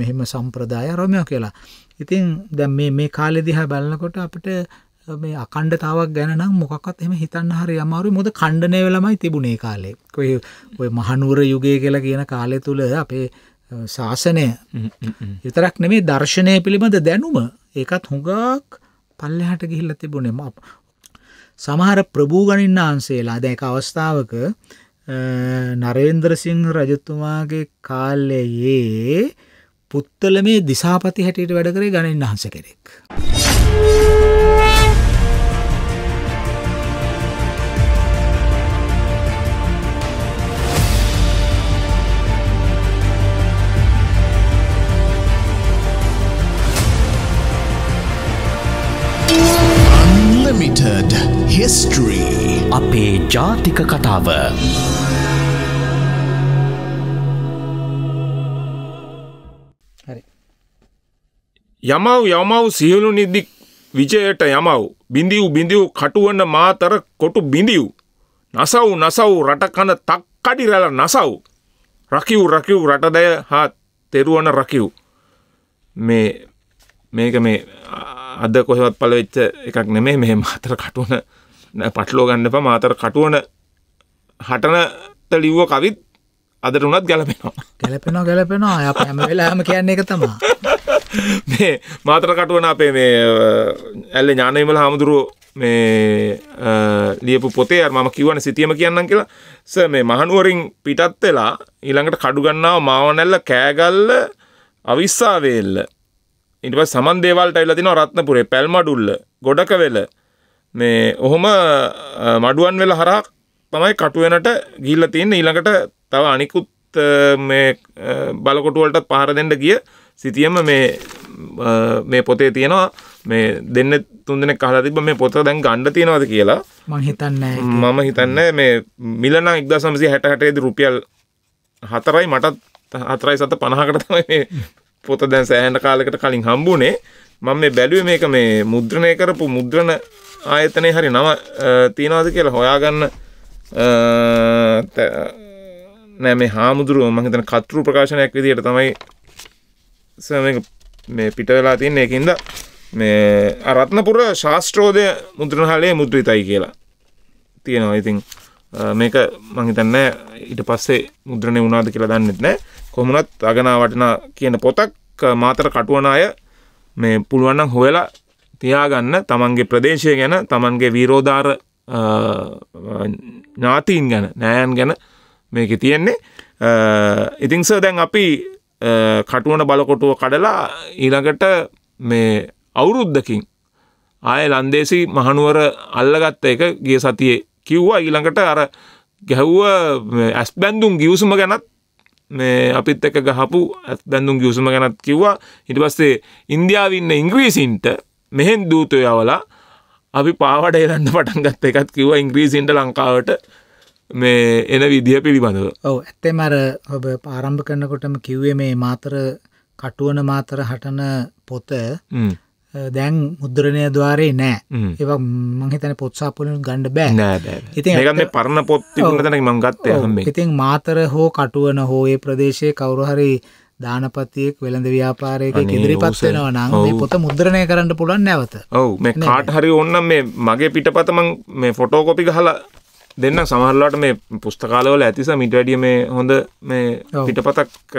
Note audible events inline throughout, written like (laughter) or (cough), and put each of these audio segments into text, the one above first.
මෙහෙම සම්ප්‍රදාය රොමයෝ කියලා. ඉතින් දැන් මේ මේ කාලෙ දිහා බලනකොට අපිට මේ අකණ්ඩතාවක් ගැන නම් මොකක්වත් එහෙම හිතන්න හරි අමාරුයි. මොකද ඛණ්ඩණය වෙලමයි තිබුණේ කාලේ. කොයි ඔය මහනුවර යුගය කියලා කියන කාලය තුල අපේ ශාසනය විතරක් නෙමේ දර්ශනය පිළිබඳ දැනුම ඒකත් හුඟක් පල්ලෙහාට ගිහිල්ලා තිබුණේ. සමහර ප්‍රභූ ගණින්නාන්සේලා දැන් එක අවස්ථාවක නරේන්ද්‍ර සිංහ රජතුමාගේ කාලයේ පුත්තල මේ දිසාපති හැටියට වැඩ කරේ ගණන් වහස කෙරෙක්. Unlimited History අපේ ජාතික කතාව යමව් යමව් සියලු නිදික් විජයට යමව් බිඳිව් බිඳිව් කටුවන මාතර කොටු බිඳිව් නසව් නසව් රටකන තක් කඩිරල නසව් රකිව් රකිව් රටදය හා තෙරුවන රකිව් මේ මේක මේ අද කොහෙවත් පල වෙච්ච එකක් නෙමේ මේ මාතර කටුවන පටලෝ ගන්න එපා මාතර කටුවන හටනට ලිව්ව කවිත් අදට උනත් ගැලපෙනවා ගැලපෙනවා ගැලපෙනවා හැම වෙලාම කියන්නේ එක තමා මේ මාතර කටුවන අපේ මේ ඇල්ල ඥානවිමල හාමුදුරුව මේ ලියපු පොතේ මම කිවන සිතියම කියන්න කියලා ස මේ මහනුවරින් පිටත් වෙලා ඊළඟට කඩුගන්නාව මාවනැල්ල කෑගල්ල අවිස්සාවේල්ල ඉටව සමන් දේවල්ට ඇල්ලතින රත්නපුරේ පැල්මඩුල්ල ගොඩක වෙල මේ ඔහොම මඩුවන් වෙල හරක් තමයි කටුවෙනට ගිල්ල තියන්න ඊළඟට තව අනිකුත් මේ බලකොටුවලට පහර දෙන්න ගිය සිතියම මේ මේ පොතේ තියෙනවා මේ දෙන්න තුන්දෙනෙක් අහලා තිබ්බ මේ පොත දැන් ගන්න තියනවාද කියලා මම හිතන්නේ මම හිතන්නේ මේ මිලන 1966 දී රුපියල් 4යි මටත් 4.50කට තමයි මේ පොත දැන් සෑහෙන කාලයකට කලින් හම්බුනේ මම මේ බැලුවේ මේක මේ මුද්‍රණය කරපු මුද්‍රණ ආයතනයේ හරි නම තියනවාද කියලා හොයාගන්න නෑ මේ හාමුදුරුවෝ මම හිතන කතෘ ප්‍රකාශනයක් විදියට තමයි මේ පිට වෙලා තියන්නේ එකින්ද මේ අරත්නපුර ශාස්ත්‍රෝදය මුද්‍රණහලේ මුද්‍රිතයි කියලා තියෙනවා ඉතින් මේක මහිතන්න ඊට පස්සේ මුද්‍රණය වුණාද කියලා දන්නෙත් නෑ කොමුණත් අගනා වටනා කියන පොතක් මාතර කටුවන අය මේ පුළුවන්නම් හොයලා තියාගන්න තමන්ගේ ප්‍රදේශය ගැන තමන්ගේ වීරෝධාර ඥාතීන් ගැන නෑයන් ගැන මේක තියෙන්නේ ඉතිංස දැන් අපි කටුවන බලකොටුව කඩලා ඊළඟට මේ අවුරුද්දකින් ආය ලන්දේසි මහනුවර අල්ලගත්ත එක ගිය සතියේ කිව්වා ඊළඟට අර ගැහුව ඇස් බැන්දුම් ගියවසුම ගැනත් මේ අපිත් එක ගහපු ඇත් බැඳුම් ගියවසුම ගැනත් කිව්වා ඉට පස්සේ ඉන්දියාවන්න ඉංග්‍රීසින්ට මෙහෙන් දූතයවලා අපි පාවට එලන්න පටන්ගත් එකත් කිව්වා ඉංග්‍රීසින්ට ලංකාවට මේ එන විදිහ පිළිබඳව ඔව ඇත්තේ මර ඔබ පාරම්භ කරනකොටම කිව්වේ මේ මාතර කටුවන මාතර හටන පොත දැන් මුද්‍රණය දවාරේ නෑ ඒ මහිතන පොත්සාපලින් ගණඩ බෑ ඉති පරණ පොත් තන මංගත් ඉතින් මාතර හෝ කටුවන හෝ ඒ ප්‍රදේශය කවරුහරි දානපතියෙක් වෙළඳ ව්‍යාපාරයක ඉදිරිපත් වෙනවා නම් මේ පොත මුද්‍රණය කරන්න පුළුවන් නැවත ඔව් මේ කාට හරි ඕන්න මේ මගේ පිටපත මං මේ ෆොටෝකොපි ගහලා දෙන්න සමහරලාට මේ පුස්තකාලවල ඇතිස මිට වැඩිය මේ හොඳ මේ පිටපතක්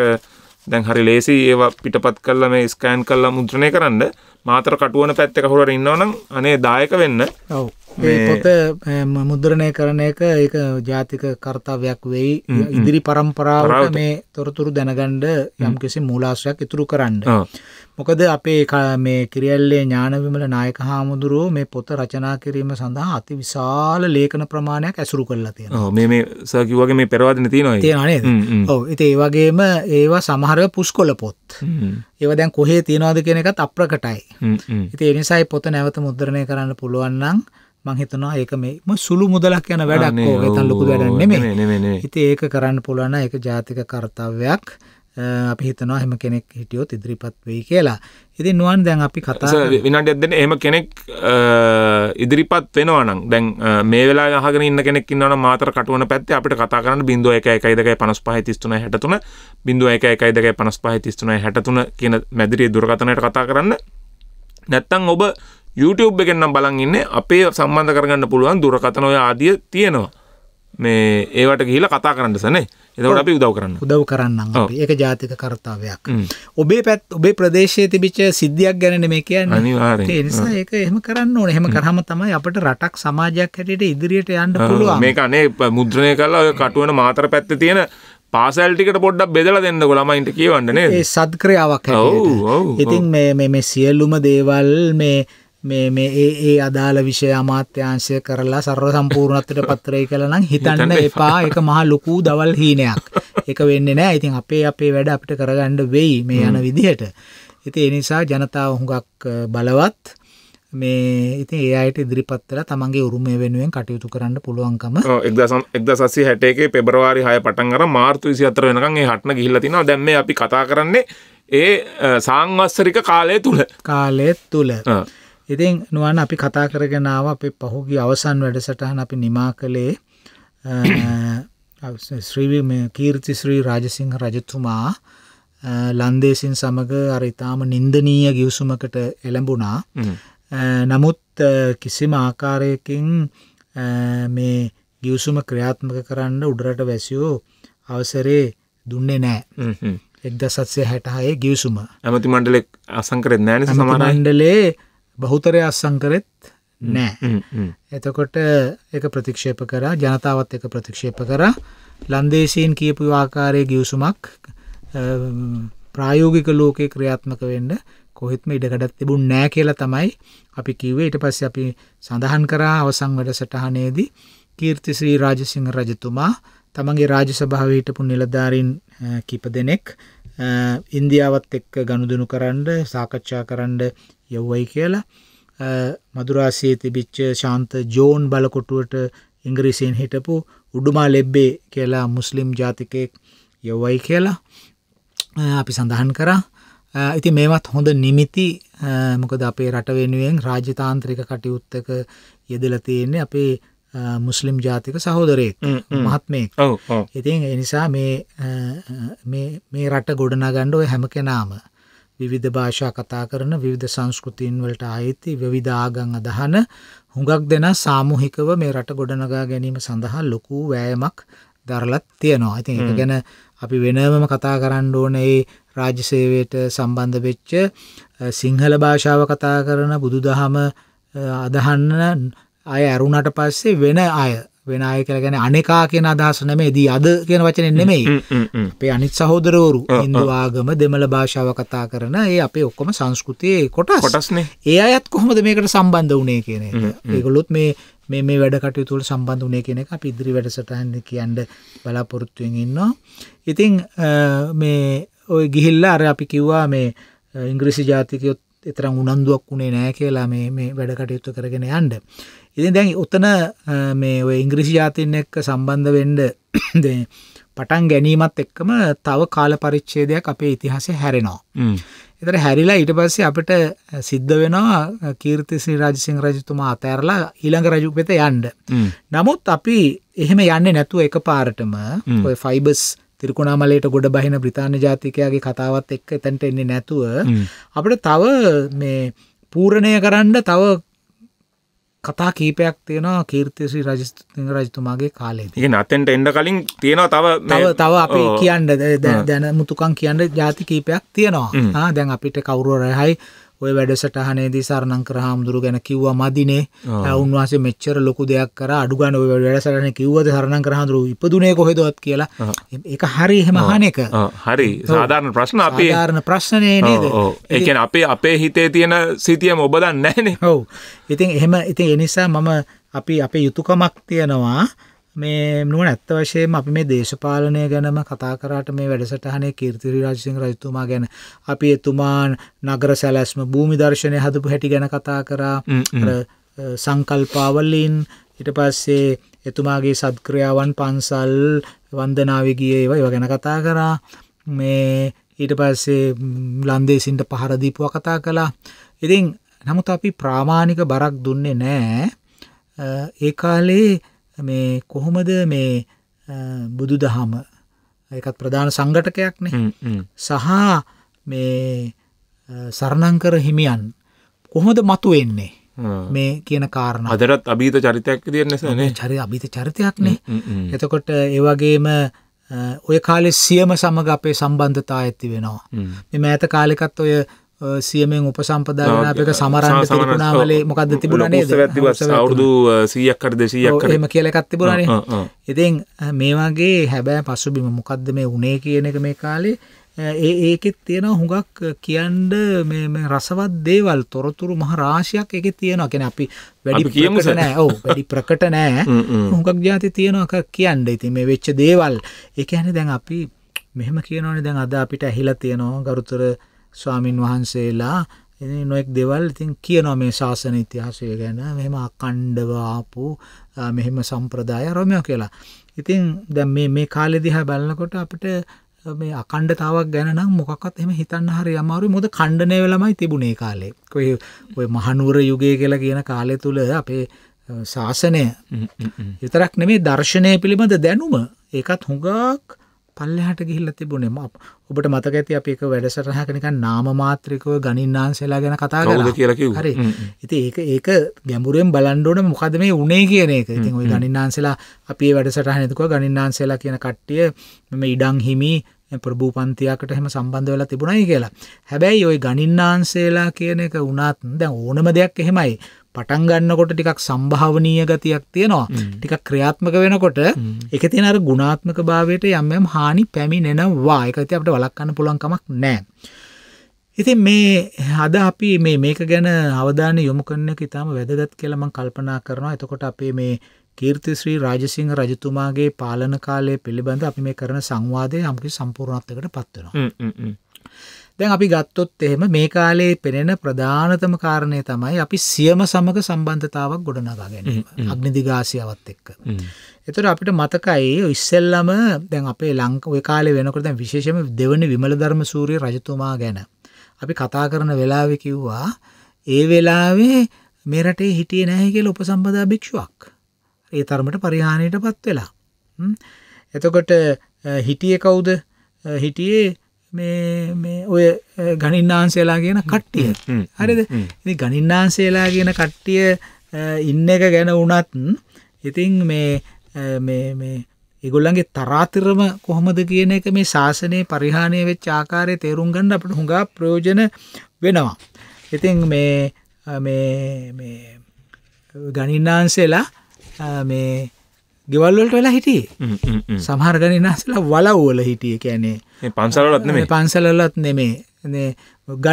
දැන් හරි ලේසි ඒවා පිටපත් කරලා මේ ස්කෑන් කරලා මුද්‍රණය කරන්න මාතර කටුවන පැත්තක හොර ඉන්නවනම් අනේ දායක වෙන්න පොත මුද්‍රණය කරන එක ඒක ජාතික කර්තාවයක් වෙයි ඉදිරි පරම්පරාවට මේ තොරතුරු දැනගණ්ඩ යම්කිසි මූලාශ්‍රයක් ඉතුරු කරන්න. මොකද අපේ මේ කිරියල්ලේ ඥානවිමල නායක හාමුදුරුව මේ පොත රචනා කිරීම සඳහා අති විශාල ලේඛන ප්‍රමාණයක් ඇසුරු කරලා තියෙන මේ සකිවගේ මේ පෙරවාදන තියෙනවා තියෙනනේ ඔව ඉති ඒවගේම ඒවා සමහර පුස්කොල පොත් ඒව දැන් කොහේ තියෙනවාද කියෙන එකත් අප්‍රකටයි ඉති එනිසයි පොත නැවත මුද්‍රණය කරන්න පුළුවන්නම් මං හිතනවා ඒක මේම සුළු මුදලක් යන වැඩක් ඕක තන් ලොකු වැඩක් නෙමෙයි. ඉතින් ඒක කරන්න පුළුවන් නම් ඒක ජාතික කර්තව්‍යයක්. අපි හිතනවා හැම කෙනෙක් හිටියොත් ඉදිරිපත් වෙයි කියලා. ඉතින් නුවන් දැන් අපි කතා විනාඩියක් දෙන්න එහෙම කෙනෙක් ඉදිරිපත් වෙනවා නම් දැන් මේ වෙලාවේ අහගෙන ඉන්න කෙනෙක් ඉන්නවා නම් මාතර කටුවන පැත්තේ අපිට කතා කරන්න 011255 33 63 011255 33 63 කියන මැදිරියේ දුරකථනයට කතා කරන්න. නැත්තම් ඔබ YouTube එකෙන් නම් බලන් ඉන්නේ අපේ සම්බන්ධ කරගන්න පුළුවන් දුරකථන ඔය ආදිය තියෙනවා. මේ ඒවට ගිහිලා කතා කරන්න සනේ. එතකොට අපි උදව් කරන්න. උදව් කරන්නම් අපි. ඒක ජාතික කර්තව්‍යයක්. ඔබේ පැත් ඔබේ ප්‍රදේශයේ තිබිච්ච සිද්ධියක් ගැනනේ මේ කියන්නේ. අනිවාර්යෙන්. ඒ නිසා ඒක එහෙම කරන්න ඕනේ. එහෙම කරාම තමයි අපිට රටක් සමාජයක් හැටියට ඉදිරියට යන්න පුළුවන්. මේක අනේ මුද්‍රණය කරලා ඔය කටුවන මාතර පැත්තේ තියෙන පාසල් ටිකට පොඩ්ඩක් බෙදලා දෙන්නකො ළමයින්ට කියවන්න නේද? ඒ සත්ක්‍රියාවක් හැටියට. ඉතින් මේ මේ සියලුම දේවල් මේ මේ මේ ඒ ඒ අදාළ විෂය අමාත්‍යංශය කරලා සර්ව සම්පූර්ණත්වයට පත්‍රය කළා නම් හිතන්න එපා ඒක මහා ලොකු දවල් හීනයක්. ඒක වෙන්නේ නැහැ. ඉතින් අපේ අපේ වැඩ අපිට කරගන්න වෙයි මේ යන විදිහට. ඉතින් ඒ නිසා ජනතාව හුඟක් බලවත් මේ ඉතින් ඒ අයට ඉදිරිපත් කළා තමන්ගේ උරුමය වෙනුවෙන් කටයුතු කරන්න පුළුවන්කම. ඔව් 1961 පෙබරවාරි 6 පටන් අර මාර්තු 24 වෙනකන් ඒ හටන ගිහිල්ලා තිනවා. දැන් මේ අපි කතා කරන්නේ ඒ සාංවස්සරික කාලය තුල. කාලය තුල. ඉතින් නුවන් අපි කතා කරගෙන ආව අපේ පහුගිය අවසන් වැඩසටහන අපි නිමා කළේ ශ්‍රී කීර්ති ශ්‍රී රාජසිංහ රජතුමා ලන්දේසින් සමග අර ඉතාම නින්දනීය ගිවිසුමකට එළඹුණා. නමුත් කිසිම ආකාරයකින් මේ ගිවිසුම ක්‍රියාත්මක කරන්න උඩරට වැසියෝ අවසරේ දුන්නේ නෑ. එක්දසත්සය හැටහයේ ගිවිසුම ඇමති මණ්ඩලෙක් අසංකරෙත් නෑන සමණන්ඩලේ බහුතරය අස්සං කරෙත් නෑ එතකොට එක ප්‍රතික්ෂේප කරා ජනතාවත් එක ප්‍රතික්ෂේප කරා ලන්දේශයෙන් කියපු ආකාරය ගියවසුමක් ප්‍රායෝගික ලෝකයේ ක්‍රියාත්මක වෙන්න කොහෙත්ම ඉඩකඩත් තිබුණ නෑ කියලා තමයි අපි කිවේ ඉට පස්ස අපි සඳහන් කරා අවසං වැඩ සටහනේදී කීර්තිශ්‍රී රාජසිංහ රජතුමා තමන්ගේ රාජ සභාවටපු නිලධාරින් කිප දෙනෙක් ඉන්දියාවත් එක්ක ගණුදනු කරන්න සාකච්ඡා කරන්න යව්වයි කියලා මදුරාසිය තිබිච්ච ශාන්ත ජෝන් බලකොටුවට ඉංග්‍රීසියෙන් හිටපු උඩුමා ලෙබ්බේ කියලා මුස්ලිම් ජාතිකයෙක් යොවයි කියලා අපි සඳහන් කරා ඉති මේවත් හොඳ නිමිති මොකද අපේ රට වෙනුවෙන් රාජතාන්ත්‍රික කටයුත්තක යෙදල තියෙන්නේ අපේ මුස්ලිම් ජාතික සහෝදරයෙක් මහත්මයෙක් ඉතින් එනිසා මේ රට ගොඩනගණ්ඩුව හැම කෙනාම විවිධ භාෂා කතා කරන විවිධ සංස්කෘතින් වලට අයිති විවිධාගං අදහන හුඟක් දෙෙන සාමුහිකව මේ රට ගොඩනගා ගැනීම සඳහා ලොකු වෑයමක් දරලත් තියෙනවා ඉතින් එක ගැන අපි වෙනවම කතා කරන්න ඕන ඒ රාජසේවයට සම්බන්ධ වෙච්ච සිංහල භාෂාව කතා කරන බුදු දහම අදහන්න අය ඇරුණට පස්සේ වෙන අය වෙන අය කියලා ගැන අනෙකා කියන අදහස නෙමෙයි දී අද කියන වචනේ නෙමෙයි අපේ අනිත් සහෝදරවරු හින්දු ආගම දෙමළ භාෂාව කතා කරන ඒ අපේ ඔක්කොම සංස්කෘතියේ කොටස් කොටස්නේ ඒ අයත් කොහොමද මේකට සම්බන්ධ වුණේ කියන එක ඒගොල්ලොත් මේ මේ මේ වැඩ කටයුතුවල සම්බන්ධ වුණේ කියන එක අපි ඉදිරි වැඩසටහන් කියන්න බලාපොරොත්තුවෙන් ඉන්නවා ඉතින් මේ ඔය ගිහිල්ලා අර අපි කිව්වා මේ ඉංග්‍රීසි ජාතිකයොත් එතරම් උනන්දුවක් වුණේ නෑ කියලා මේ මේ වැඩකටයුත්තු කරගෙන යන්ඩ. ඉතින් දැන් ඔත්තන මේ ඔය ඉංග්‍රිසි ජාතින් එක්ක සම්බන්ධ වෙන්ඩ (coughs) පටන් ගැනීමත් එක්කම තව කාල පරිච්චේදයක් අපේ ඉතිහාසය හැරෙනවා. එතර හැරිලා ඊට පස්සේ අපට සිද්ධ වෙනවා කීර්තිසි රජසිං රජතුමා අතෑරලා ඊළඟ රජු වෙත යන්ඩ. නමුත් අපි එහෙම යන්න නැතුව එක පාරටම ඔය ෆයිබස් තිරිකුණාමලයට ගොඩ බහින බ්‍රතාාන ජාතිකයාගේ කතාවත් එක්ක එතැන්ට එන්නේ නැතුව අපට තව මේ පූරණය කරන්න තව කතා කීපයක් තියෙනවා කීර්තිසි රජස්තිං රජතුමාගේ කාලේ ඒ නත්තෙන්ට එඩ කලින් තියෙනවා තව තව තව අපි කියන්න දැන මුතුකන් කියන්න ජාති කීපයක් තියෙනවා දැන් අපිට කවුරුවරයහයි ඔය වැඩසටහනේදී සරණං කර හාමුදුරු ගැන කිව්වා මදිනේ උන්වහන්සේ මෙච්චර ලොකු දෙයක් කර අඩු ගන්න ඔය වැඩසටහනේ කිව්වද සරණං කර හාමුදුරු ඉපදුනේ කොහෙදවත් කියලා ඒක හරි එහෙම අහන එක හරි සාධාරණ ප්‍රශ්න අපේ සාධාරණ ප්‍රශ්නේ නේද ඒ කියන්නේ අපේ අපේ හිතේ තියෙන සිතියම ඔබ දන්නේ නැහනේ ඔව් ඉතින් එහෙම ඉතින් ඒ නිසා මම අපි අපේ යුතුයකමක් තියනවා මේ නුවණ ඇත්ත වශයෙන්ම අපි මේ දේශපාලනය ගැනම කතා කරාට මේ වැඩසටහනේ කීර්තිරි රාජසිංහ රජතුමා ගැන අපි එතුමා නගර සැලැස්ම භූමි දර්ශනය හදපු හැටි ගැන කතා කරා සංකල්පාවලින් ඊට පස්සේ එතුමාගේ සත්ක්‍රියාවන් පන්සල් වන්දනාවගිය ඒව ඒව ගැන කතා කරා මේ ඊට පස්සේ ලන්දේසින්ට පහරදීපුව කතා කලා ඉතින් නමුත් අපි ප්‍රාමාණික බරක් දුන්නේ නෑ ඒ කාලේ මේ කොහොමද මේ බුදු දහම එකත් ප්‍රධාන සංගටකයක් නේ සහ මේ සරණංකර හිමියන් කොහොමද මතු වෙන්නේ මේ කියන කාරණ අදරත් අභීත චරිතයක් තියන්නසන චරි අභීත චරිතයක්නේ එතකොට ඒවගේම ඔය කාලෙ සියම සමඟ අපේ සම්බන්ධතා ඇති වෙනවා මෙම ඇත කාලෙකත් ඔය සියමෙන් උපසම්පදා වෙන අපිට සමරන්න තිරිකුණාමලේ මොකද්ද තිබුණා නේද? අවුරුදු 100ක් හරි 200ක් හරි. එහෙම කියලා එකක් තිබුණානේ. ඉතින් මේ වගේ හැබැයි පසුබිම මොකද්ද මේ උනේ කියන එක මේ කාලේ ඒ ඒකෙත් තියෙනවා හුඟක් කියන්න මේ මේ රසවත් දේවල් තොරතුරු මහ රාශියක් ඒකේ තියෙනවා. කියන්නේ අපි වැඩි ප්‍රකට නෑ. ඔව් වැඩි ප්‍රකට නෑ. (laughs) හුඟක් જાති තියෙනවා කියන්න. ඉතින් මේ වෙච්ච දේවල් ඒ කියන්නේ දැන් අපි මෙහෙම කියනවනේ දැන් අද අපිට ඇහිලා තියෙනවා ගරුතර ස්වාමින් වහන්සේලා නොෙක් දෙවල් ඉතින් කියනවා මේ ශාසන ඉතිහාසය ගැන මෙහෙම අකණ්ඩව ආපු මෙහෙම සම්ප්‍රදාය රොමයෝ කියලා. ඉතින් දැන් මේ මේ කාලේ දිහා බලනකොට අපිට මේ අකණ්ඩතාවක් ගැන නම් මොකක්වත් එහෙම හිතන්න හරි අමාරුයි මොකද ඛණ්ඩණය වෙලමයි තිබුණේ කාලේ. ඔය ඔය මහනුවර යුගය කියලා කියන කාලය තුල අපේ ශාසනය විතරක් නෙමේ දර්ශනය පිළිබඳ දැනුම ඒකත් හුඟක් පල්ලෙහාට ගිහිල්ලා තිබුණේ මම ඔබට මතක ඇති අපි එක වැඩසටහනක නිකන් නාම මාත්‍රිකව ගණින්නාන්සලා ගැන කතා කරා කියලා කිව්වා හරි ඉතින් ඒක ඒක ගැඹුරෙන් බලන්න ඕනේ මොකද මේ උනේ කියන එක ඉතින් ওই ගණින්නාන්සලා අපි මේ වැඩසටහන එදකුවා ගණින්නාන්සලා කියන කට්ටිය මේ ඉඩම් හිමි ප්‍රභූ පන්තියකට හෙම සම්බන්ධ වෙලා තිබුණයි කියලා හැබැයි ওই ගණින්නාන්සේලා කියන එක වුණත් දැන් ඕනම දෙයක් එහෙමයි පටන් ගන්නකොට ටිකක් සම්භාවනීය ගතියක් තියෙනවා ටිකක් ක්‍රියාත්මක වෙනකොට එක තියෙන අර ගුණාත්මක භාවයට යම් යම් හානි පැමිණෙනවා ඒක ඉතින් අපිට වළක්වන්න පුළුවන් කමක් නැහැ. ඉතින් මේ අද අපි මේ මේක ගැන අවධානය යොමු කරන එක ඊටම වැදගත් කියලා මම කල්පනා කරනවා. එතකොට අපේ මේ කීර්තිශ්‍රී රාජසිංහ රජතුමාගේ පාලන කාලය පිළිබඳ අපි මේ කරන සංවාදය යම්කිසි සම්පූර්ණත්වයකට පත් වෙනවා. දැන් අපි ගත්තොත් එහෙම මේ කාලේ පෙනෙන ප්‍රධානතම කාරණය තමයි අපි සියම සමග සම්බන්ධතාවක් ගොඩනගා ගැනීම අග්නිදිගාසියාවත් එක්ක. එතකොට අපිට මතකයි ඉස්සෙල්ලම දැන් අපේ ලංක ඔය කාලේ වෙනකොට දැන් විශේෂයෙන්ම දෙවනි විමලධර්ම සූරිය රජතුමා ගැන අපි කතා කරන වෙලාවේ කිව්වා ඒ වෙලාවේ මේ රටේ හිටියේ නැහැ කියලා උපසම්පදා භික්ෂුවක්. ඒ තරමට පරිහානියටපත් වෙලා. එතකොට හිටියේ කවුද? හිටියේ මේ මේ ඔය ගනින්නාන්සේලා කියන කට්ටිය හරිද ඉතින් ගනින්නාන්සේලා කියන කට්ටිය ඉන්න එක ගැන වුණත් ඉතින් මේ මේ මේ ඒගොල්ලන්ගේ තරාතිරම කොහොමද කියන එක මේ ශාසනය පරිහානය වෙච් ආකාරය තේරුම් ගන්න අපට හුඟා ප්‍රයෝජන වෙනවා. ඉතින් මේ ගනින්නාන්සේලා මේ ගෙවල්වලට වෙලා හිටියේ සමහර ගණනාසලා වලව්වල හිටිය කැනේ පන්සලලත් නෙමේ පන්සලලත් නෙමේ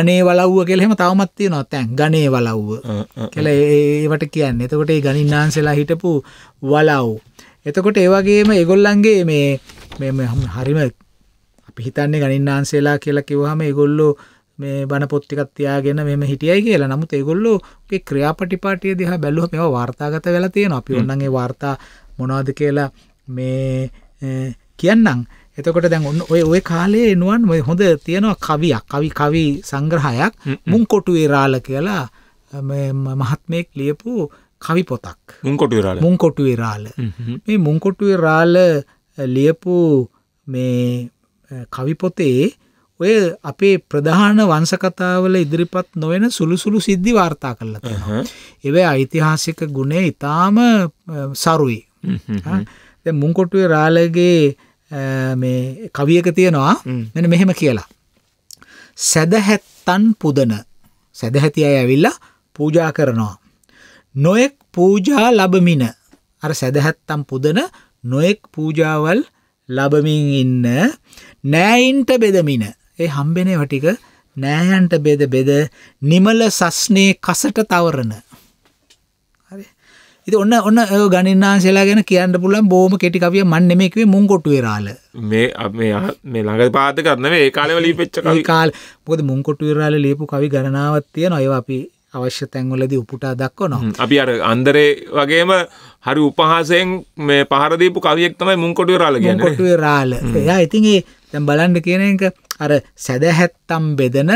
ගනේ වලව්ව කෙලෙම තවමත්තිය නොත්තැන් ගනේ වලව්ව කෙල ඒවට කියන්න එතකොට ඒ ගනින්නාන්සලා හිටපු වලව් එතකොට ඒවගේම ඒගොල්ලන්ගේ මේ මෙම හරිම අපි හිතන්නේ ගනින්නාන්සේලා කියලා කිව්හම ඒගොල්ලෝ මේ බණ පොත්තිකත් තියාගෙන මෙම හිටියයි කියලා නමුත් ඒගොල්ලෝ ක්‍රියාපටිපාටිය දිහා බැලුව මෙවා වාර්තාගත වෙලා තියෙන අපි ඔන්නන්ගේ වාර්තා මොනවාද කියලා මේ කියන්නම් එතකොට දැන් ඔන්න ඔය ඔය කාලේ නුවන් හොඳ තියෙනවා කවියක් කවි කවි සංග්‍රහයක් මුංකොටුවේ රාල කියලා මහත්මයෙක් ලියපු කවි පොතක් මුංකොටුවේ මුංකොටුවේ රාල මේ මුංකොටුවේ රාල ලියපු මේ කවිපොතේ ඔය අපේ ප්‍රධාන වංසකතාවල ඉදිරිපත් නොවෙන සුළුසුළු සිද්ධි වාර්තා කරලා තියෙනවා. ඒවයි ඓතිහාසික ගුණය ඊටාම සරුයි. ද මුංකොටුවේ රාලගේ මේ කවියක තියෙනවා මෙන මෙහෙම කියලා. සැදහැත්තන් පුදන සැදහැති අය ඇවිල්ලා පූජා කරනවා. නොයෙක් පූජා ලබමින අර සැදහැත්තම් පුදන නොයෙක් පූජාවල් ලබමින් ඉන්න නෑයින්ට බෙදමින ඒ හම්බෙනේ වටික නෑයන්ට බෙද බෙද නිමල සස්නේ කසට තවරණ ඉතින් ඔන්න ඔන්න ඔය ගණින්නාන්සලා ගැන කියන්න පුළුවන් බොහොම කෙටි කවිය මන් නෙමෙයි කිව්වේ මුං කොටුවේ රාළ. මේ මේ මේ ළඟ පාදක නෙමෙයි ඒ කාලේම ලියපෙච්ච කවි. ඒ කාලේ මොකද මුං කොටුවේ රාළ ලියපු කවි ගණනාවක් තියෙනවා ඒවා අපි අවශ්‍ය තැන්වලදී උපුටා දක්වනවා. අපි අර අන්දරේ වගේම හරි උපහාසයෙන් මේ පහර දීපු කවියෙක් තමයි මුං කොටුවේ රාළ කියන්නේ. මුං කොටුවේ රාළ. එයා ඉතින් ඒ දැන් බලන්න කියන එක අර සැදැහැත්තම් බෙදන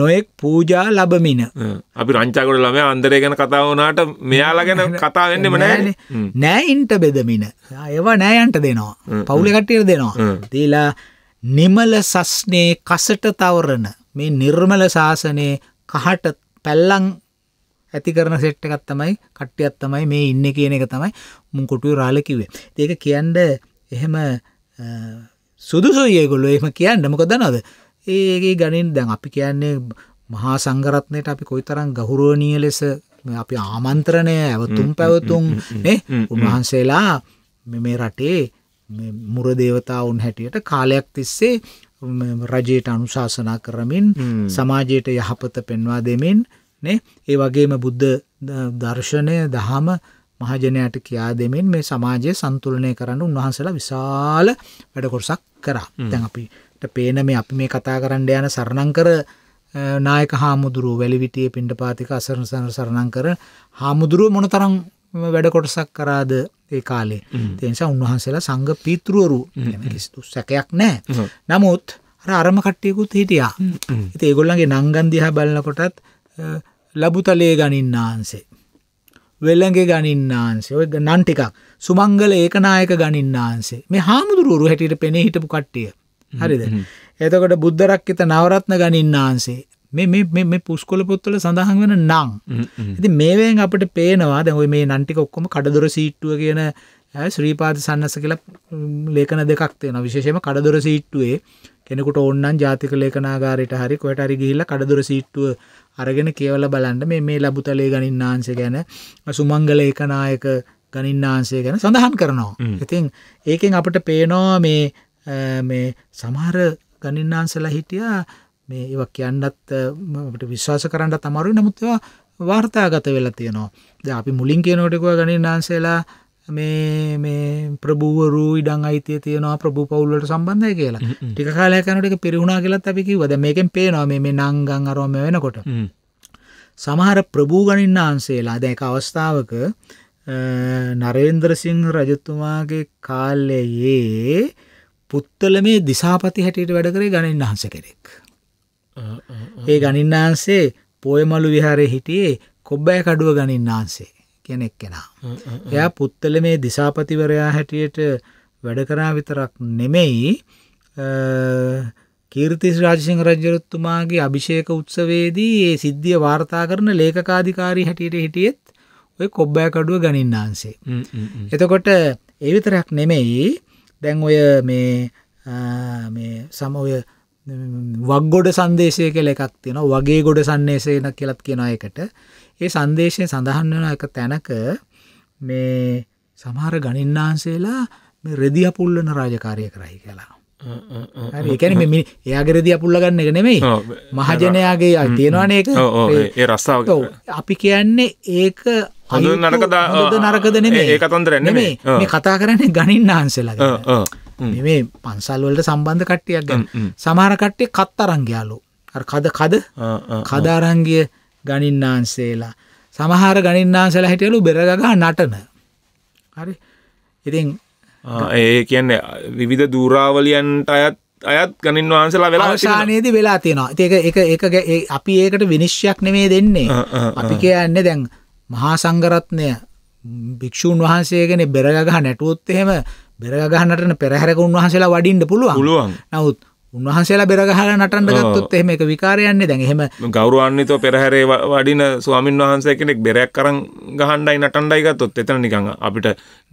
නොයෙක් පූජා ලබමින අපි රංචාකොට ළම අන්දරය ගැන කතා වනාට මෙයාලා ගැන කතා වෙන්නම නෑ නෑයින්ට බෙදමින ඒවා නෑයන්ට දෙනවා පවුලිකට්ටියට දෙනවා තිලා නිමල සස්නේ කසට තවරණ මේ නිර්මල ශාසනයේ කහට පැල්ලං ඇති කරන සෙට් එකත් තමයි කට්ටියත් තමයි මේ ඉන්න කියන එක තමයි මුං කොටුව රාලකිවේ ඒක කියන්ඩ එහෙම සුදුසුයගොල්ල එම කියන්න මොක දනද ඒගේ ගනින් දැන් අපි කියන්නේ මහා සංගරත්නයට අපි කොයි තරම් ගෞරෝණීය ලෙස අපි ආමන්ත්‍රණය ඇවතුම් පැවතුම් උන්වහන්සේලා මේ රටේ මුරදේවතා උන් හැටියට කාලයක් තිස්සේ රජයට අනුශාසනා කරමින් සමාජයට යහපත පෙන්වා දෙමින් ඒ වගේම බුද්ධ දර්ශනය දහම මහජනයාට කියා දෙමින් මේ සමාජය සන්තුලනය කරන්න උන්වහන්සලා විශාල වැඩකොරසක් කරා දැන් අපිට පේන මේ අපි මේ කතා කරන්න යන සරණංකර නායක හාමුදුරුව වැලිවිටිය පිණ්ඩ පාතික අසරණ සන සරණං කර හාමුදුරුව මොනතරං වැඩකොටසක් කරාද ඒ කාලේ තිනිසා උන්වහන්සේලා සංග පීතෘවරු කිසිතු සැකයක් නෑ නමුත් අරම කට්ටියකුත් හිටියා ඉති ඒගොල්ලන්ගේ නංගන්දිහා බලනකොටත් ලබුතලේ ගනින්නාන්සේ වෙළගේ ගනින්නාන්සේ ඔය නන් ටිකක් සුමංගල ඒකනායක ගනින්නාන්සේ මේ හාමුදුරුවරු හැටියට පෙනේ හිටපු කට්ටිය හරිද එතකොට බුද්ධරක්කිත නවරත්න ගනින්නාන්සේ මේ පුස්කොල පොත්වල සඳහන් වෙන නං ඇති මේවෙන් අපට පේනවා දැ මේ නන්ටික ඔක්කොම කඩදුර සීට්ටුව කියන ශ්‍රීපාද සන්නස කියලා ලේකන දෙකක් තියෙන විශේෂම කඩදුර සීට්ටුවේ කෙනෙකුට ඕන්නම් ජාතික ලේඛනාගාරයට හරි කොහෙට හරි ගිහිල්ලා කඩදොර සීට්ටුව අරගෙන කියවලා බලන්න මේ මේ ලැබුතලේ ගණින්නාංශ ගැන සුමංගල ඒකනායක ගණින්නාංශය ගැන සඳහන් කරනවා. ඉතින් ඒකෙන් අපිට පේනවා මේ මේ සමහර ගණින්නාංශලා හිටියා මේ ඒවා කියන්නත් අපිට විශ්වාස කරන්න අමාරුයි නමුත් ඒවා වාර්තාගත වෙලා තියෙනවා. දැන් අපි මුලින් කියනකොට ගණින්නාංශලා මේ මේ ප්‍රභූවරූ ඉඩං අයිතිය තියෙනවා ප්‍රභූ පවුල්ලට සම්බන්ධය කියලා ටික කාලය කනට පිරිුණා කියලත් අපි කිවද මේකෙන් පේනවා මේ නංගං අරෝම වෙනකොට සමහර ප්‍රභූ ගණින්න අන්සේලා දැක අවස්ථාවක නරේන්ද්‍ර සිංහ රජතුමාගේ කාල්ලයේ පුත්තල මේ දිසාපති හැටියට වැඩකරේ ගණින් අහන්ස කෙරෙක් ඒ ගණින්නාන්සේ පොයමලු විහාරය හිටියේ කොබ්බෑ කඩුව ගණින්නාන්සේ කෙනෙක් කෙනා. එයා පුත්තල මේ දිසාපතිවරයා හැටියට වැඩකරා විතරක් නෙමෙයි කීර්තිස් රාජසිංහ රජරත්තුමාගේ අභිෂේක උත්සවේදී ඒ සිද්ධිය වාර්තා කරන ලේකකාධිකාරී හැටියට හිටියෙත් ඔය කොබ්බෑකඩුව ගනින්නාන්සේ. එතකොට ඒවිතරයක් නෙමෙයි දැන් ඔය මේ සමඔය වක්ගොඩ සංදේශය කළ එකක් තියෙන වගේ ගොඩ සන්නේසේන කියලත් කෙන එකට ඒ සංදේශය සඳහන් වන එක තැනක මේ සමහර ගණින්නාන්සේලා රෙදි අපුල්ලන රාජකාරය කරයි කියලා. ඒකැන මෙම එයාගේ රෙදි අපුල්ල ගන්න එක නෙමෙයි මහජනයාගේ තියෙනවානක ඒ රස්සාාව අපි කියන්නේ ඒක නරකද නරකද නෙමේ ඒ කතන්දර නෙමේ මේ කතා කරන්නේ ගණින් ආන්සෙලා මේ පන්සල්වලට සම්බන්ධ කට්ටියක් ගැන සමාරකට්ටය කත් අරංගයාලු කද කද කදාරංගිය ගණින්නාන්සේලා සමහර ගණින්නාන්සලා හිටියලු බෙරගගා නටන හරි ඉතින් ඒ කියන්නේ විවිධ දූරාවලියන්ට අයත් අයත් ගණින් වහන්සලා වෙලා අවශානයේද වෙලා තියෙනවා ඒක එක එක අපි ඒකට විනිශ්්‍යයක් නෙමේ දෙන්නේ අපි කියන්නේ දැන් මහා සංගරත්නය භික්‍ෂූන් වහන්සේගෙන බෙරගහ නැටුවොත් එහෙම බෙරගහනටන පෙරහැරක උන්වහන්සේලා වඩින්ඩ පුළුවන් නවත් උන්වහන්සේලා බෙරගහලා නටන්න ගත්තොත් එහෙම ඒක විකාරයන්නේ දැන් එහෙම ගෞරවාන්විතව පෙරහැරේ වඩින ස්වාමින් වහන්සේ කෙනෙක් බෙරයක් අරන් ගහන්නයි නටන්නයි ගත්තොත් එතන නිකන් අපිට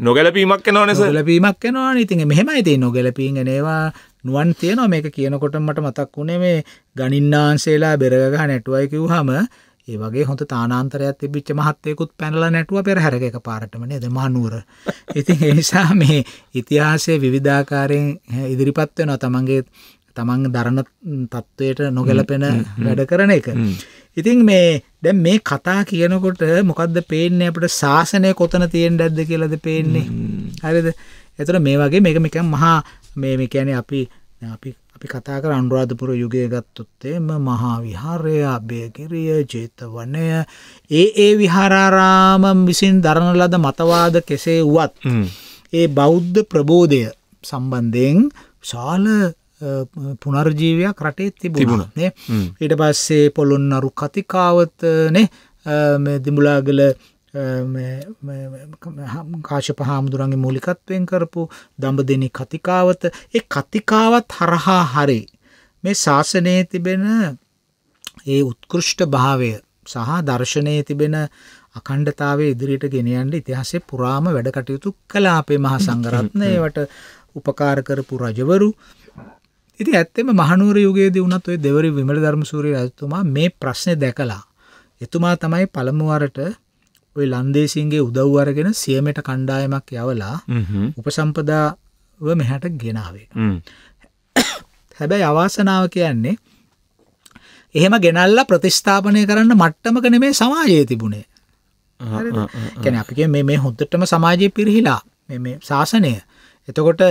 නොගැලපීමක් එනවනේ සර් නොගැලපීමක් එනවනේ ඉතින් මෙහෙමයි තියෙන්නේ නොගැලපීම් එනවා නුවන් තියෙනවා මේක කියනකොට මට මතක් වුණේ මේ ගණින්නාන්සේලා බෙරගහ නැටුවයි කිව්වහම ඒ වගේ හොඳ තානාන්තරයක් තිබිච්ච මහත්තයෙකුත් පැනලා නැටුව පෙරහැරක එක පාරටම නේද මහනුවර. ඉතින් ඒ නිසා මේ ඉතිහාසයේ විවිධාකාරයෙන් ඉදිරිපත් වෙනවා තමන්ගේ තමන් දරණ තත්ත්වයට නොගැලපෙන වැඩ කරන එක. ඉතින් මේ දැන් මේ කතා කියනකොට මොකක්ද පේන්නේ අපට ශාසනය කොතන තියෙන් ඇද්ද කියලද පේන්නේ. හරිද එතුට මේ වගේ මේක මේක මහා මේ මේකැන අපි අපි අපි කතා කර අන්ුරාධපුර යුගය ගත්තොත්තේම මහා විහාරය අභයකිරිය චේතවනය ඒ ඒ විහාරාරාමම් විසින් දරණ ලද මතවාද කෙසේ වුවත් ඒ බෞද්ධ ප්‍රබෝධය සම්බන්ධයෙන් ශාල පුනර්ජීවයක් රටේ තිබුණ නේ ඊට පස්සේ පොළොන්නරු කතිකාවතනේ දෙමුලාගල කාශප හාමුදුරන්ගේ මූලිකත්වයෙන් කරපු දම්බ දෙනි කතිකාවත ඒ කතිකාවත් හරහා හරි මේ ශාසනයේ තිබෙන ඒ උත්කෘෂ්ට භාවය සහ දර්ශනයේ තිබෙන අකණ්ඩතාව ඉදිරියට ගෙනයන්ට ඉතිහාසේ පුරාම වැඩකටයුතු කලාපේ මහ සංගරත්නයවට උපකාර කරපු රජවරු ඉති ඇත්තෙම මහනුවර යුගයේදී වුණත් ඔය දෙවරි විමල ධර්මසූරිය රජතුමා මේ ප්‍රශ්නේ දැකලා එතුමා තමයි පළමුවරට ඔය ලන්දේසින්ගේ උදව් අරගෙන සියමට කණ්ඩායමක් යවලා උපසම්පදාව මෙහැට ගෙනාවේ. හැබැයි අවාසනාව කියන්නේ එහෙම ගෙනල්ලා ප්‍රතිස්ථාපනය කරන්න මට්ටමක නෙමේ සමාජයේ තිබුණේ. කැන අපි මේ හොඳටම සමාජය පිරිහිලා මේ ශාසනය එතකොට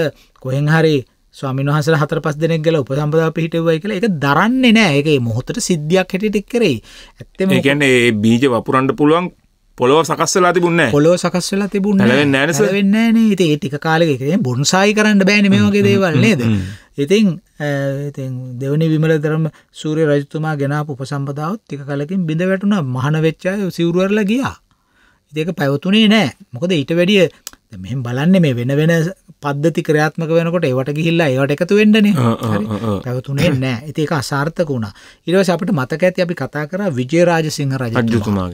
කොහෙන් හරි ස්වාමීන් වහන්සේලා හතර පහ දෙනෙක් ගල උපසම්පදා පිහිටුවයි කියලා ඒක දරන්නේ නැහැ. ඒක මේ මොහොතේ සිද්ධියක් හැටියට කරේ. ඇත්තම ඒ කියන්නේ මේ බීජ වපුරන්න පුළුවන් පොළොව සකස් වෙලා තිබුණේ නැහැ. පොළොව සකස් වෙලා තිබුණේ නැහැ. හැලෙන්නේ නැහැ නේද? හැලෙන්නේ නැහැ නේ. ඉතින් ඒ ටික කාලෙක ඉතින් බොන්සායි කරන්න බෑනේ මේ වගේ දේවල් නේද? ඉතින් ඉතින් දෙවනි විමල ධර්ම සූර්ය රජතුමා ගෙනාපු උපසම්පදාවත් ටික කාලෙකින් බිඳ වැටුණා. මහාන වෙච්ච අය සිවුරු වරලා ගියා. ඉතින් ඒක පැවතුනේ නැහැ. මොකද ඊට වැඩිය මෙහෙම බලන්නේ මේ වෙන වෙන පද්ධති ක්‍රියාත්මක වෙනකොට ඒවට ගිහිල්ලා ඒවට එකතු වෙන්නනේ. පැවතුනේ නැහැ. ඉතින් ඒක අසාර්ථක වුණා. ඊට පස්සේ අපිට මතක ඇති අපි කතා කරා විජේරාජසිංහ රජතුමා.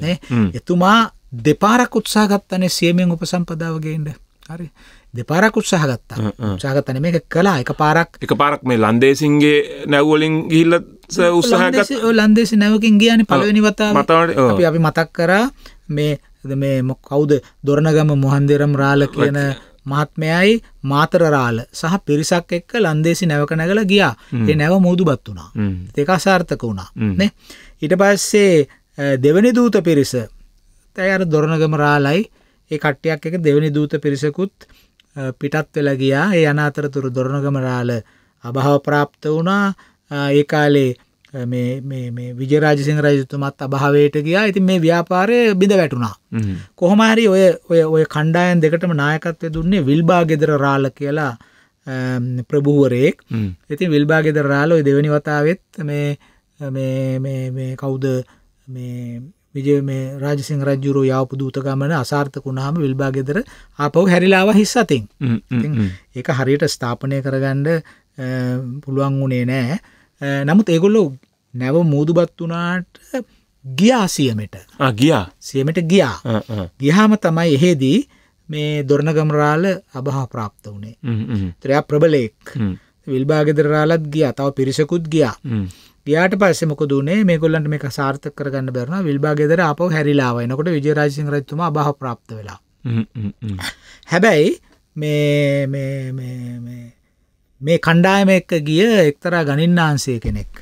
එතුමා දෙපාරක් උත්සාහ ගත්තනේ සියමෙන් උපසම්පදාව ගේන්න. හරි. දෙපාරක් උත්සාහ ගත්තා. උත්සාහ ගත්තා නෙමෙයි ඒක කළා. එක පාරක් එක පාරක් මේ ලන්දේසින්ගේ නැව් වලින් ගිහිල්ලා උත්සාහ ගත්තා. ලන්දේසි නැවකින් ගියානේ පළවෙනි වතාවට. අපි අපි මතක් කරා මේ එද මේ කවුද දොරණගම මොහන්දරම් රාල කියන මහත්මයයි මාතරරාල සහ පිරිසක් එක්ක ලන්දේසි නැවක නැගල ගියා ඒ නැව මුූදුබත් වුණා දෙකසාර්ථක වුණා ඊට පස්සේ දෙවනි දූත පිරිස තැ අර දොරණගම රාලයි ඒ කට්ටියක් එක දෙවනි දූත පිරිසකුත් පිටත් වෙලා ගියා ඒ අනාතරතුරු දොරණගම රාල අභාව ප්‍රාප්ත වුණා ඒ කාලේ මේ විජරාජසිං රජතුමත් අභාවයට ගියා ඉතින් මේ ව්‍යාපාරය බිඳ වැටුණා. කොහොමහරි ඔය ඔය ඔය කණ්ඩායන් දෙකටම නායකත්වය දුන්නේ විල්බා ගෙදර රාල කියලා ප්‍රභූවරයෙක් ඉතින් විල්බා ගෙදර රාල ඔය දෙවැනි වතාවත් මේ කවුද විජය මේ රාජසිං රජුරු යාපු දූත ගමන අසාර්ථක වුණාම විල්බා ගෙදර ආපහු හැරිලාව හිස් අතින්. ඒක හරියට ස්ථාපනය කරගන්න පුළුවන් වුණේ නෑ. නමුත් ඒගොල්ලෝ නැව මුූදුබත් වනාට ගියා සියමට ගියා සියමට ගියා ගිහාම තමයි එහෙදී මේ දොරණගමරාල අබහා ප්‍රාප්ත වනේ ත්‍රයා ප්‍රබලයෙක් විල්බාගෙදරාලත් ගියා තව පිරිසකුත් ගියා ගියාට පස්සෙමක දුනේ මේ කොල්ලන්ට මේ සාර්ථ කරගන්න බැරන විල්බාගෙදර අප හැරිලාව එනකොට විජරාසිං රත්තුම අබහ ප්‍රාප්ත වෙලා හැබැයි මේ මේ කණ්ඩායම එක්ක ගිය එක්තරා ගනින්නාන්සේ කෙනෙක්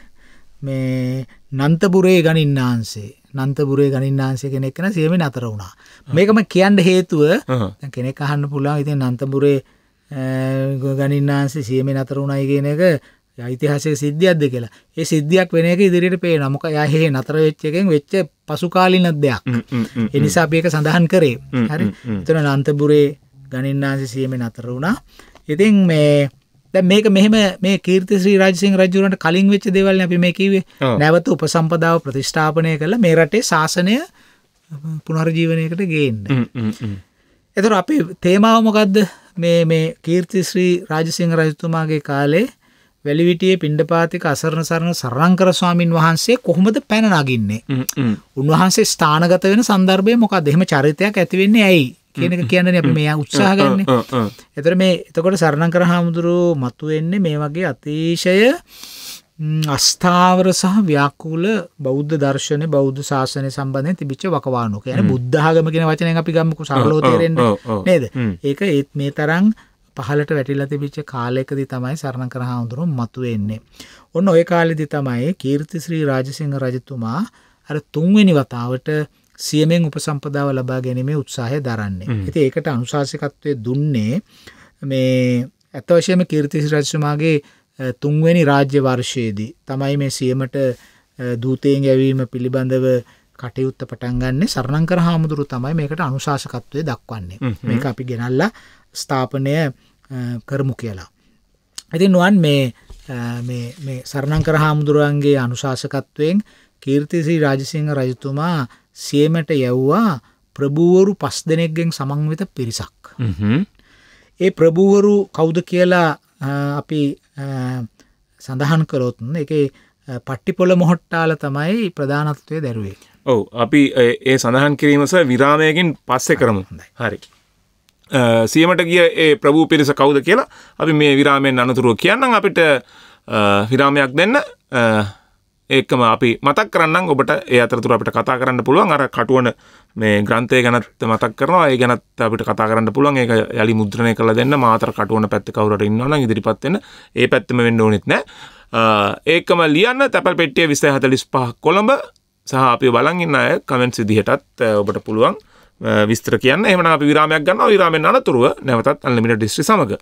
මේ නන්තපුරේ ගනින්නාන්සේ නන්තපුරේ ගනින්නාන්සේ කෙනෙක් කෙන සියම අතර වුණා මේකම කියන්න හේතුව කෙනෙක් අහන්න පුළා ඉතින් නන්තපුරේ ගනින්නාන්සේ සියමෙන් අතර වුණයි කියන එක යිතිහසේ සිද්ධියක්ද කියලා ඒ සිද්ධියක් වෙන එක ඉදිරිට පේ නමක යහෙ නතර වෙච්චකෙන් වෙච්ච පසුකාලින දෙයක් එනිසා අපඒක සඳහන් කරේ හරි එතන නන්තපුරේ ගනින්නාන්සේ සියමෙන් අතර වුණා ඉතින් මේ දැන් මේක මෙහෙම මේ කීර්තිශ්‍රී රාජසිංහ රජුරන්ට කලින් වෙච්ච දේවල් නේ අපි මේ කිව්වේ. නැවත උපසම්පදාව ප්‍රතිෂ්ඨාපනය කළා මේ රටේ ශාසනය පුනර්ජීවනයකට ගේන්න. එතකොට අපි තේමාව මොකද්ද? මේ මේ කීර්තිශ්‍රී රාජසිංහ රජතුමාගේ කාලේ වැලිවිටියේ පිණ්ඩපාතික අසරණ සරණ සරණංකර ස්වාමින් වහන්සේ කොහොමද පැන නගින්නේ? උන්වහන්සේ ස්ථානගත වෙන සන්දර්භය මොකද්ද? එහෙම චරිතයක් ඇති වෙන්නේ ඇයි? කියන එක කියන්නේ අපි මෙයා උත්සාහ ගන්න එතර මේ එතකොට සරණං කර හාමුදුරු මතුවෙන්නේ මේ වගේ අතිශය අස්ථාවර සහ ව්‍යාකූල බෞද්ධ දර්ශනය බෞද්ධ ශාසනය සම්බන්ධය තිබිච්ච වකවානුක යන බුද්ධාගම කියෙන වචනය අපි ගම්මකු සහලෝතේරෙන් නේද ඒක ඒත් මේ තරං පහලට වැටිලා තිබිච්ච කාලෙකදි තමයි සරණ කර හාමුදුරුම් මතුවෙන්නේ. ඔන්න ඔය කාලෙදි තමයි කීර්තිශ්‍රී රාජසිංහ රජතුමා අර තුන්වෙනි වතාවට සියමෙන් උපසම්පදාව ලබා ගැනීමේ උත්සාහය දරන්නේ. ඉති ඒකට අනුශාසිකත්වය දුන්නේ මේ ඇතවශයම කීර්තිසි රජසුමාගේ තුන්වැනි රාජ්‍ය වර්ෂයේදී තමයි මේ සියමට දූතයෙන් ගැවීම පිළිබඳව කටයුත්ත පටන්ගන්නේ සරණංකර හාමුදුරු තමයි මේකට අනුශාසකත්වය දක්වන්නේ මේක අපි ගෙනල්ලා ස්ථාපනය කරමු කියලා. ඇති නුවන් මේ සරණංකර හාමුදුරුවන්ගේ අනුශාසකත්වයෙන් කීර්තිසිරි රාජසිංහ රජතුමා සියමට යැව්වා ප්‍රභූවරු පස් දෙනෙක්ගෙන් සමන්විත පිරිසක්. ඒ ප්‍රභූවරු කෞුද කියලා අපි සඳහන් කරොත්න් එක පට්ටිපොල මොහොට්ටාල තමයි ප්‍රධානත්වය දැරුවේ. ඔව අපි ඒ සඳහන් කිරීමස විරාමයකින් පස්සෙ කරමු හරි. සියමට ගිය ඒ ප්‍රභූ පිරිස කවුද කියලා අපි මේ විරාමයෙන් අනතුරුව කියන්න අපිට විරාමයක් දෙන්න ඒකම අපි මතක් කරන්න ඔබට ඒ අතරතුර අපිට කතා කරන්න පුළුවන් අර කටුවන මේ ග්‍රන්ථය ගැනත් මතක් කරනවා ඒ ගැනත් අපිට කතා කරන්න පුළුවන් ඒක යලි මුද්‍රණය කරලා දෙන්න මාතර කටුවන පැත්ත කවුරට ඉන්නවා නම් ඉදිරිපත් වෙන ඒ පැත්තම වෙන්න ඕනෙත් නැහැ ඒකම ලියන්න තැපල් පෙට්ටිය 2045 කොළඹ සහ අපි බලන් ඉන්න අය කමෙන්ට්ස් විදිහටත් ඔබට පුළුවන් විස්තර කියන්න එහෙමනම් අපි විරාමයක් ගන්නවා විරාමෙන් අනතුරුව නැවතත් අන්ලිමිටඩ් හිස්ටරි සමග